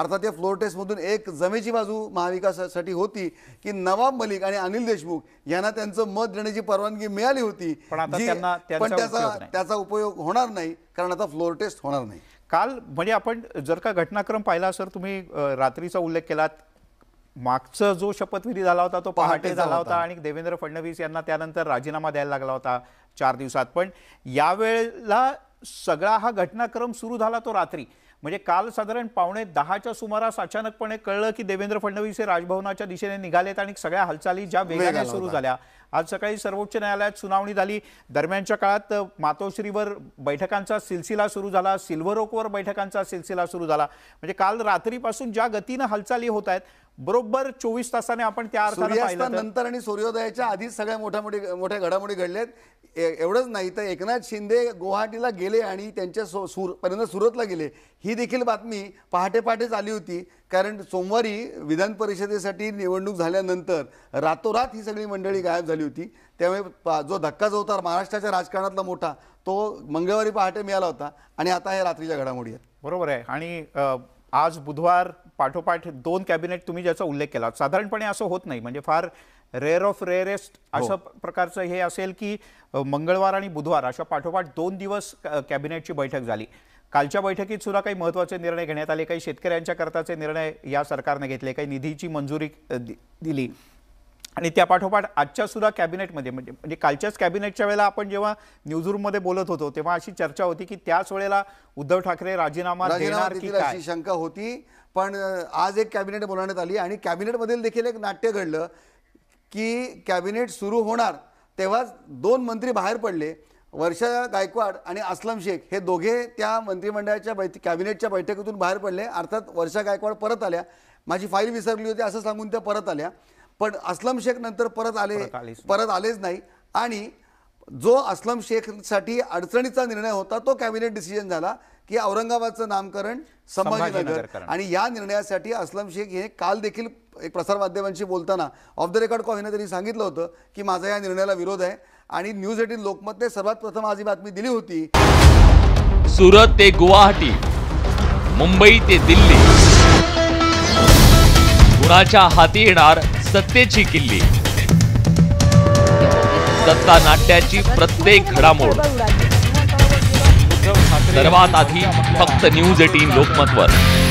अर्थात या फ्लोअर टेस्टमधून एक जमेची बाजू महाविकासासाठी होती की नवाब मलिक आणि अनिल देशमुख यांना त्यांचं मत देण्याची परवानगी मिळाली होती पण त्याचा त्याचा उपयोग होणार नाही कारण आता फ्लोर टेस्ट होणार नाही काल म्हणजे आपण जर का घटनाक्रम पाहिला सर तुम्ही रात्रीचा उल्लेख केलात मागचा जो शपथविधी झाला होता तो पहाटे झाला होता आणि देवेंद्र फडणवीस यांना त्यानंतर राजीनामा द्यायला लागला होता चार दिवसात पण यावेळेला सगळा हा घटनाक्रम सुरू झाला तो रात्री म्हणजे काल साधारण पावणे दहाच्या सुमारास अचानकपणे कळलं की देवेंद्र फडणवीस हे राजभवनाच्या दिशेने निघालेत आणि सगळ्या हालचाली ज्या वेगाने सुरू झाल्या आज सकाळी सर्वोच्च न्यायालयात सुनावणी झाली दरम्यानच्या काळात मातोश्रीवर बैठकांचा सिलसिला सुरू झाला सिल्वर ओकवर बैठकांचा सिलसिला सुरू झाला म्हणजे काल रात्रीपासून ज्या गतीनं हालचाली होत आहेत बरोबर चोवीस तासाने आपण त्या अर्थात नंतर आणि सूर्योदयाच्या आधीच सगळ्या मोठ्या मोठी मोठ्या घडामोडी घडल्यात एवढंच नाही तर एकनाथ शिंदे गुवाहाटीला गेले आणि त्यांच्या सुर सूर पर्यंत सुरतला गेले ही देखील बातमी पहाटे पहाटेच आली होती कारण सोमवारी विधान परिषदेसाठी निवडणूक झाल्यानंतर रातोरात ही सगळी मंडळी गायब झाली होती त्यामुळे जो धक्का जो होता महाराष्ट्राच्या राजकारणातला मोठा तो मंगळवारी पहाटे मिळाला होता आणि आता हे रात्रीच्या घडामोडी आहेत बरोबर आहे आणि आज बुधवार पाठोपाठ दोन कॅबिनेट तुम्ही ज्याचा उल्लेख केला साधारणपणे असं होत नाही म्हणजे फार रेअर ऑफ रेअरेस्ट असं प्रकारचं हे असेल की मंगळवार आणि बुधवार अशा पाठोपाठ दोन दिवस कॅबिनेटची बैठक झाली कालच्या बैठकीत सुद्धा काही महत्वाचे निर्णय घेण्यात आले काही शेतकऱ्यांच्या करताचे निर्णय या सरकारने घेतले काही निधीची मंजुरी दिली आणि त्यापाठोपाठ आजच्या सुद्धा कॅबिनेटमध्ये म्हणजे म्हणजे कालच्याच कॅबिनेटच्या वेळेला आपण जेव्हा मध्ये बोलत होतो तेव्हा अशी चर्चा होती की त्याच वेळेला उद्धव ठाकरे राजीनामा देणार की अशी शंका होती पण आज एक कॅबिनेट बोलावण्यात आली आणि कॅबिनेटमधील देखील एक नाट्य घडलं की कॅबिनेट सुरू होणार तेव्हाच दोन मंत्री बाहेर पडले वर्षा गायकवाड आणि असलम शेख हे दोघे त्या मंत्रिमंडळाच्या बैठक कॅबिनेटच्या बैठकीतून बाहेर पडले अर्थात वर्षा गायकवाड परत आल्या माझी फाईल विसरली होती असं सांगून त्या परत आल्या पण असलम शेख नंतर परत आले परत आलेच नाही आणि जो असलम शेखसाठी अडचणीचा निर्णय होता तो कॅबिनेट डिसिजन झाला की औरंगाबादचं नामकरण संभाजीनगर आणि या निर्णयासाठी असलम शेख हे काल देखील एक प्रसारमाध्यमांशी बोलताना ऑफ द रेकॉर्ड कॉल त्यांनी सांगितलं होतं की माझा या निर्णयाला विरोध आहे आणि न्यूज एटीन लोकमतने सर्वात प्रथम आज ही बातमी दिली होती सुरत ते गुवाहाटी मुंबई ते दिल्ली कुणाच्या हाती येणार सत्तेची किल्ली सत्ता नाट्याची प्रत्येक घडामोड सर्वात आधी फक्त न्यूज एटीन लोकमतवर